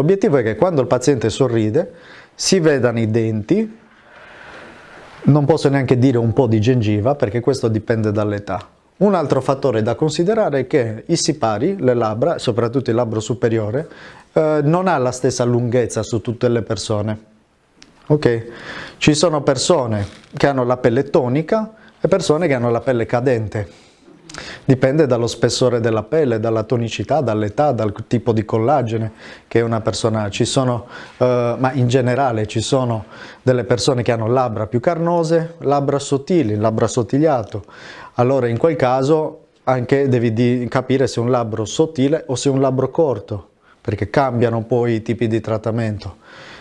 L'obiettivo è che quando il paziente sorride si vedano i denti, non posso neanche dire un po' di gengiva perché questo dipende dall'età. Un altro fattore da considerare è che i sipari, le labbra, soprattutto il labbro superiore, eh, non ha la stessa lunghezza su tutte le persone. Ok? Ci sono persone che hanno la pelle tonica e persone che hanno la pelle cadente. Dipende dallo spessore della pelle, dalla tonicità, dall'età, dal tipo di collagene che una persona ha. Ci sono, eh, ma in generale ci sono delle persone che hanno labbra più carnose, labbra sottili, labbra sottigliato. Allora in quel caso anche devi capire se è un labbro sottile o se è un labbro corto, perché cambiano poi i tipi di trattamento.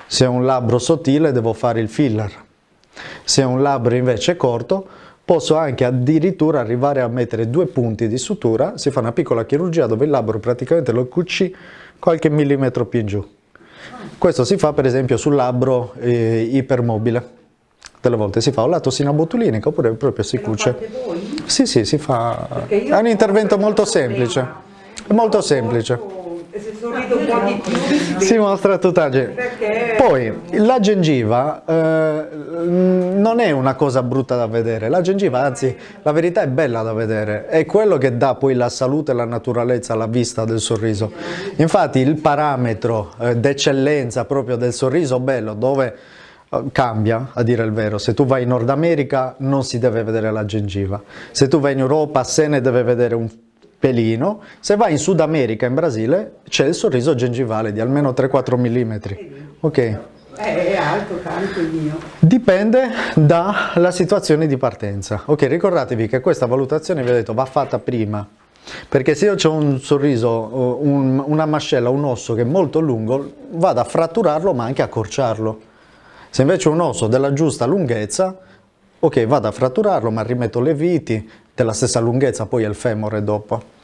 Se è un labbro sottile devo fare il filler. Se è un labbro invece corto Posso anche addirittura arrivare a mettere due punti di sutura, si fa una piccola chirurgia dove il labbro praticamente lo cucì qualche millimetro più in giù. Questo si fa per esempio sul labbro eh, ipermobile. Delle volte si fa o la tossina botulinica oppure proprio si cuce. Sì, sì, si fa. È un intervento molto semplice. È molto semplice. E se sorrido un po' di più si mostra tutta la perché... Poi la gengiva eh, non è una cosa brutta da vedere, la gengiva anzi la verità è bella da vedere, è quello che dà poi la salute e la naturalezza alla vista del sorriso. Infatti il parametro eh, d'eccellenza proprio del sorriso bello dove eh, cambia, a dire il vero. Se tu vai in Nord America non si deve vedere la gengiva, se tu vai in Europa se ne deve vedere un pelino. Se vai in Sud America, in Brasile, c'è il sorriso gengivale di almeno 3-4 mm. Ok. Eh, è alto tanto il mio. Dipende dalla situazione di partenza. Ok, ricordatevi che questa valutazione, vi ho detto, va fatta prima. Perché se io ho un sorriso, un, una mascella, un osso che è molto lungo, vado a fratturarlo ma anche a accorciarlo. Se invece ho un osso della giusta lunghezza, ok, vado a fratturarlo ma rimetto le viti, della stessa lunghezza poi è il femore dopo.